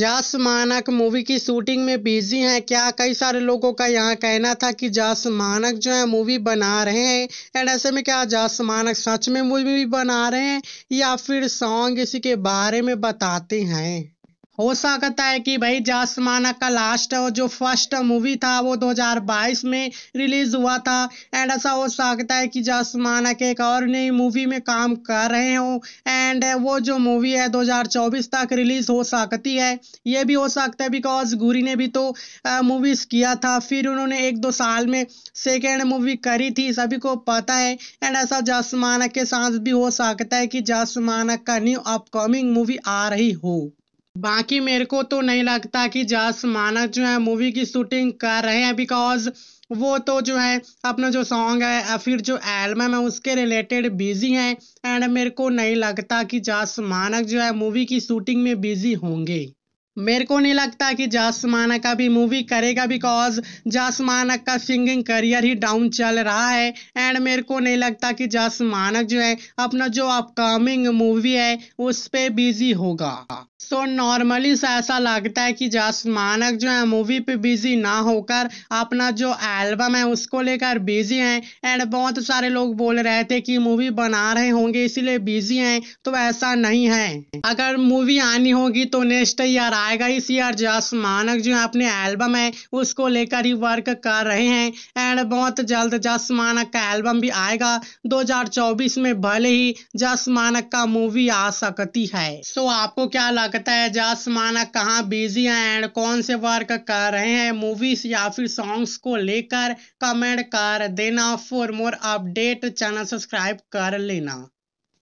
जास मानक मूवी की शूटिंग में बिजी हैं क्या कई सारे लोगों का यहाँ कहना था कि जास मानक जो है मूवी बना रहे हैं एंड ऐसे में क्या जास मानक सच में मूवी बना रहे हैं या फिर सॉन्ग इसी के बारे में बताते हैं हो सकता है कि भाई जासमाना का लास्ट जो फर्स्ट मूवी था वो 2022 में रिलीज हुआ था एंड ऐसा हो सकता है कि जासमाना के एक और नई मूवी में काम कर रहे हो एंड वो जो मूवी है 2024 तक रिलीज हो सकती है ये भी हो सकता है बिकॉज गुरी ने भी तो मूवीज किया था फिर उन्होंने एक दो साल में सेकेंड मूवी करी थी सभी को पता है एंड ऐसा जासमाना के साथ भी हो सकता है कि जासमाना का न्यू अपकमिंग मूवी आ रही हो बाकी मेरे को तो नहीं लगता कि जस मानक जो है मूवी की शूटिंग कर रहे हैं बिकॉज वो तो जो है अपना जो सॉन्ग है या फिर जो एल्बम है उसके रिलेटेड बिजी हैं एंड मेरे को नहीं लगता कि जस मानक जो है मूवी की शूटिंग में बिजी होंगे मेरे को नहीं लगता कि जासमाना का भी मूवी करेगा बिकॉज जासमानक का सिंगिंग करियर ही डाउन चल रहा है एंड मेरे को नहीं लगता कि जासमानक जो है अपना जो अपकमिंग मूवी है उस पर बिजी होगा सो so, नॉर्मली से ऐसा लगता है कि जासमानक जो है मूवी पे बिजी ना होकर अपना जो एल्बम है उसको लेकर बिजी हैं एंड बहुत सारे लोग बोल रहे थे कि मूवी बना रहे होंगे इसीलिए बिजी हैं तो ऐसा नहीं है अगर मूवी आनी होगी तो नेक्स्ट ईयर आएगा इस ईयर जस मानक जो अपने एल्बम है उसको लेकर ही वर्क कर रहे हैं एंड बहुत जल्द जस मानक का एल्बम भी आएगा 2024 में भले ही जस मानक का मूवी आ सकती है सो so, आपको क्या लगता है जस मानक कहाँ बिजी है एंड कौन से वर्क कर रहे हैं मूवीज या फिर सॉन्ग्स को लेकर कमेंट कर देना for more update channel subscribe कर लेना